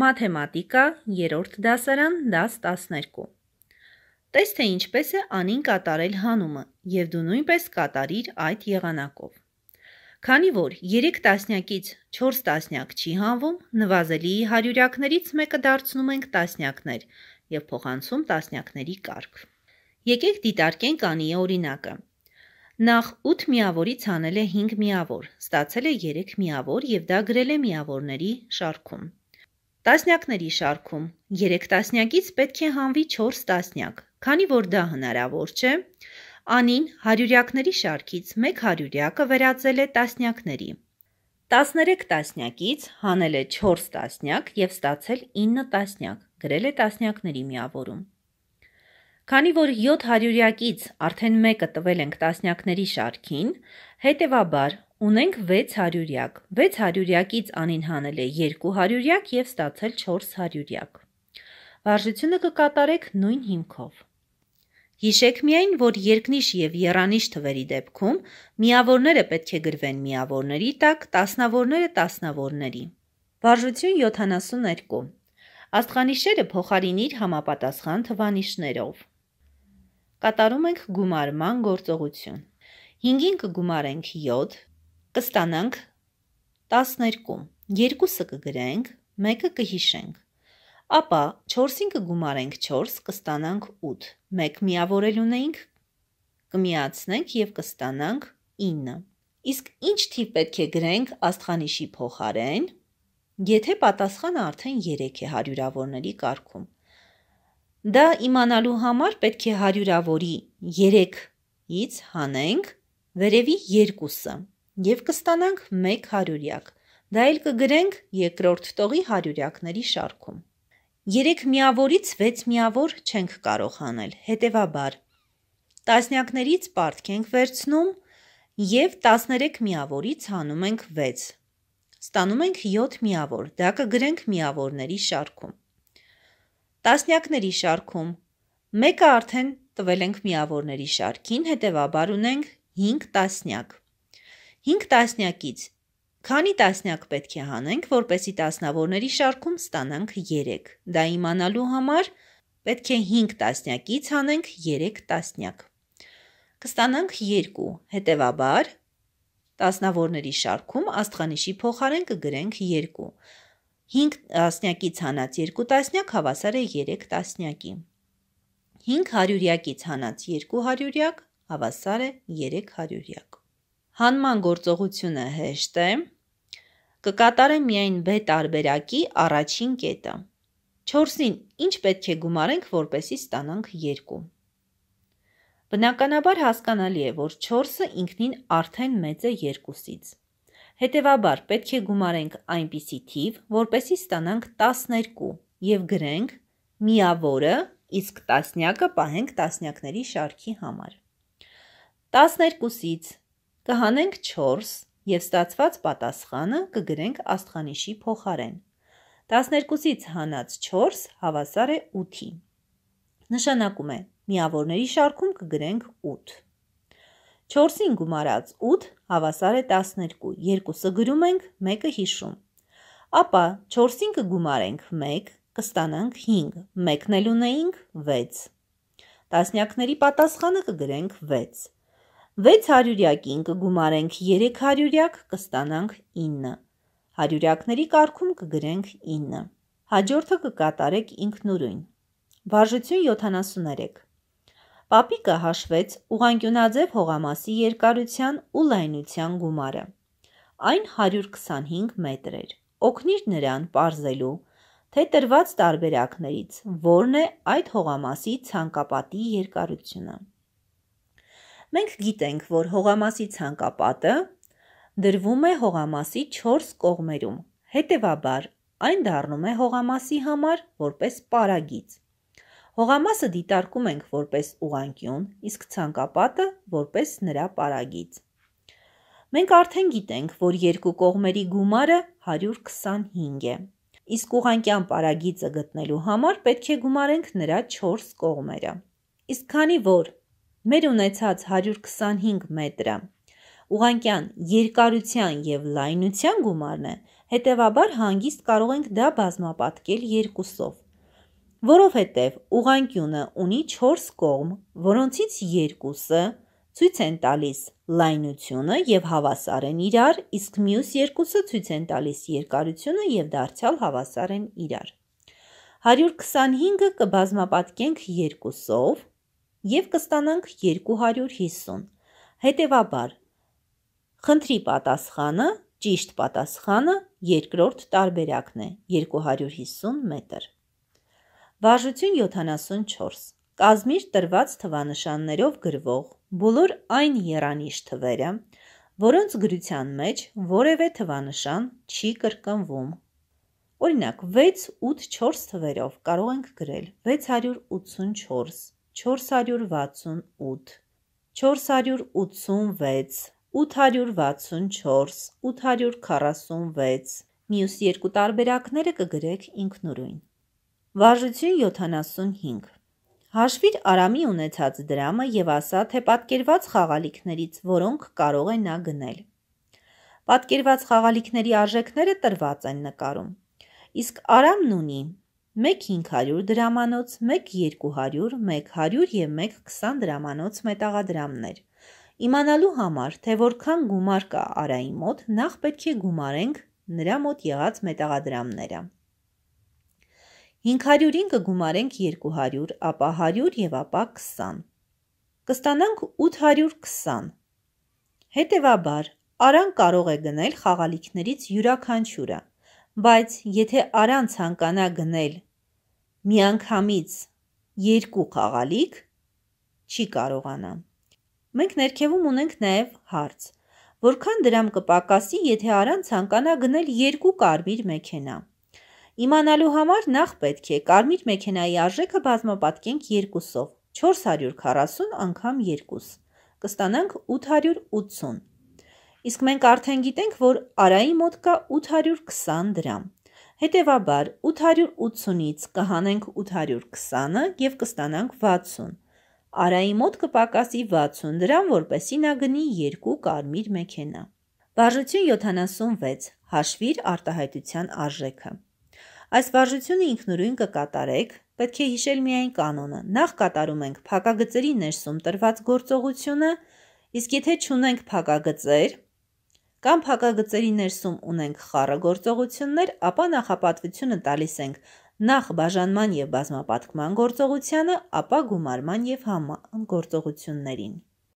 Մաթեմատիկա, 3-րդ դասարան, դաս 12։ Տես թե ինչպես է անին կատարել հանումը եւ դու նույնպես կատարիր այդ եղանակով։ Քանի որ 3 տասնյակից 4 տասնյակ չի հանվում, նվազելի հարյուրյակներից մեկը դարձնում ենք տասնյակներ եւ փոխանցում տասնյակների կարգ։ Եկեք դիտարկենք անի օրինակը։ Նախ 8 միավորից հանել է 5 միավոր, ստացել է 3 միավոր եւ դա գրել է միավորների շարքում։ Տասնյակների շարքում երեք տասնյակից պետք է հանվի 4 տասնյակ, քանի որ դա հնարավոր չէ, Անին հարյուրյակների շարքից մեկ հարյուրյակը վերածել է տասնյակների։ 13 տասնյակից հանել է 4 տասնյակ եւ ստացել 9 տասնյակ, գրել է տասնյակների միավորում։ Քանի որ 7 հարյուրյակից արդեն մեկը տվել ենք տասնյակների շարքին, հետևաբար Ունենք 6 հարյուրյակ։ 6 հարյուրյակից անինհանել է 2 հարյուրյակ եւ ստացել 4 հարյուրյակ։ Վարժությունը կկատարեք նույն հիմքով։ Հիշեք միայն, որ երկնիշ եւ երանիշ թվերի դեպքում միավորները պետք է գրվեն միավորների տակ, տասնավորները տասնավորների։ Վարժություն 72։ Աստղանիշերը փոխարինիր համապատասխան թվանիշներով։ Կատարում ենք գումարման գործողություն։ 5-ին կգումարենք 7, կստանանք 12, երկուսը կգրենք, մեկը կհիշենք։ Ապա 4-ին կգումարենք 4, կստանանք 8։ 1 միավորել ունեինք, կմիացնենք եւ կստանանք 9։ Իսկ ինչ թիվ պետք է գրենք աստղանիշի փոխարեն, եթե պատասխանը արդեն 3 է հարյուրավորների կարգում։ Դա իմանալու համար պետք է հարյուրավորի 3-ից հանենք վերևի 2-ը եւ կստանանք 1 հարյուրյակ։ Դա էլ կգրենք երկրորդ տողի հարյուրյակների շարքում։ 3 միավորից 6 միավոր չենք կարող անել, հետեւաբար տասնյակներից պարտք ենք վերցնում եւ 13 միավորից հանում ենք 6։ Ստանում ենք 7 միավոր, դա կգրենք միավորների շարքում։ Տասնյակների շարքում մեկը արդեն տվել ենք միավորների շարքին, հետևաբար ունենք 5 տասնյակ։ 5 տասնյակից։ Քանի տասնյակ պետք է հանենք, որպեսի տասնավորների շարքում ստանանք 3։ Դա իմանալու համար պետք է 5 տասնյակից հանենք 3 տասնյակ։ Կստանանք 2, հետևաբար տասնավորների շարքում աստղանիշի փոխարեն կգրենք 2։ 5 տասնյակից հանած 2 տասնյակ հավասար է 3 տասնյակի։ 5 հարյուրյակից հանած 2 հարյուրյակ հավասար է 3 հարյուրյակ։ Հանման գործողությունը հեշտ է։ Կկատարեմ միայն B տարբերակի առաջին կետը։ 4-ին ինչ պետք է գումարենք, որպեսի ստանանք 2։ Բնականաբար հասկանալի է, որ 4-ը ինքնին արդեն մեծ է 2-ից։ Հետևաբար պետք է գումարենք այնպիսի թիվ, որպեսի ստանանք 12 եւ գրենք միավորը, իսկ տասնյակը պահենք տասնյակների շարքի համար։ 12-ից կհանենք 4 և ստացված պատասխանը կգրենք աստխանիշի փոխարեն։ 12-ից հանած 4 հավասար է 8-ի։ Նշանակում է միավորների շարքում կգրենք 8։ 4-ին գումարած 8 հավասար է 12, երկուսը գրում ենք, մեկը հիշում։ Ապա 4-ին կգումարենք 1, կստանանք 5, մեկն էլ ունեինք 6։ Տասնյակների պատասխանը կգրենք 6։ 600-յակին կգումարենք 300-յակ, կստանանք 9։ Հարյուրյակների կարգում կգրենք 9։ Հաջորդը կկատարեք ինքնուրույն։ Վարժություն 73։ Պապիկը հաշվեց ուղանկյունաձև հողամասի երկարության ու լայնության գումարը։ Այն 125 մետր էր։ Օգնիր նրան parzելու, թե տրված տարբերակներից որն է այդ հողամասի ցանկապատի երկարությունը։ Մենք գիտենք, որ հողամասի ցանկապատը դրվում է հողամասի 4 կողմերում։ Հետևաբար, այն դառնում է հողամասի համար որպես պարագիծ։ Հողամասը դիտարկում ենք որպես ուղանկյուն, իսկ ցանկապատը որպես նրա պարագիծ։ Մենք արդեն գիտենք, որ երկու կողմերի գումարը 125 է։ Իսկ ուղանկյան պարագիծը գտնելու համար պետք է գումարենք նրա 4 կողմերը։ Իսկ քանի որ մեր ունեցած 125 մետրը ուղանկյան երկարության եւ լայնության գումարն է, հետեւաբար հանգիստ կարող ենք դա բազմապատկել երկուսով։ Որովհետեւ ուղանկյունը ունի 4 կողմ, որոնցից երկուսը ցույց են տալիս լայնությունը եւ հավասար են իրար, իսկ մյուս երկուսը ցույց են տալիս երկարությունը եւ դարձյալ հավասար են իրար։ 125-ը կբազմապատկենք երկուսով, եւ կստանանք 250։ Հետևաբար խնդրի պատասխանը, ճիշտ պատասխանը երկրորդ տարբերակն է 250 մետր։ Վարժություն 74։ Կազմիր տրված թվանշաններով գրվող բոլոր այն երանիշ թվերը, որոնց գրության մեջ որևէ թվանշան չի կրկնվում։ Օրինակ 6 8 4 թվերով կարող ենք գրել 684 468 486 864 846 Մյուս երկու տարբերակները կգրեք ինքնուրույն։ Վարժություն 75 Հաշվիր Արամի ունեցած դրամը եւ ասա, թե պատկերված խաղալիքներից որոնք կարող է նա գնել։ Պատկերված խաղալիքների արժեքները տրված են նկարում։ Իսկ Արամն ունի մեկ 500 դրամանոց, մեկ 200, մեկ 100 և մեկ 20 դրամանոց մետաղադրամներ։ Իմանալու համար, թե որքան գումար կա արայի մոտ, նախ պետք է գումարենք նրա մոտ եղած մետաղադրամները։ 500-ին կգումարենք 200, ապա 100 և ապա 20։ Կստանանք 820։ Հետևաբար, Արան կարող է գնել խաղալիքներից յուրաքանչյուրը Բայց եթե արան ցանկանա գնել միանգամից երկու խաղալիք, չի կարողանա։ Մենք ներքևում ունենք նաև հարց. որքան դրամ կպակասի, եթե արան ցանկանա գնել երկու կարմիր մեքենա։ Իմանալու համար նախ պետք է կարմիր մեքենայի արժեքը բազմապատկենք երկուսով, 440 անգամ 2 կստանանք 880 Իսկ մենք արդեն գիտենք, որ արայի մոտ կա 820 դրամ։ Հետևաբար 880-ից կհանենք 820-ը եւ կստանանք 60։ Արայի մոտ կպակասի 60 դրամ, որպեսի նա գնի 2 կարմիր մեքենա։ Վարժություն 76. Հաշվիր արտահայտության արժեքը։ Այս վարժությունը ինքնուրույն կկատարեք, պետք է հիշել միայն կանոնը։ Նախ կատարում ենք փակագծերի ներսում տրված գործողությունը, իսկ եթե չունենք փակագծեր, կամ փակագծերի ներսում ունենք խառը գործողություններ, ապա նախապատվությունը տալիս ենք նախ բաժանման եւ բազմապատկման գործողությանը, ապա գումարման եւ համան գործողություններին։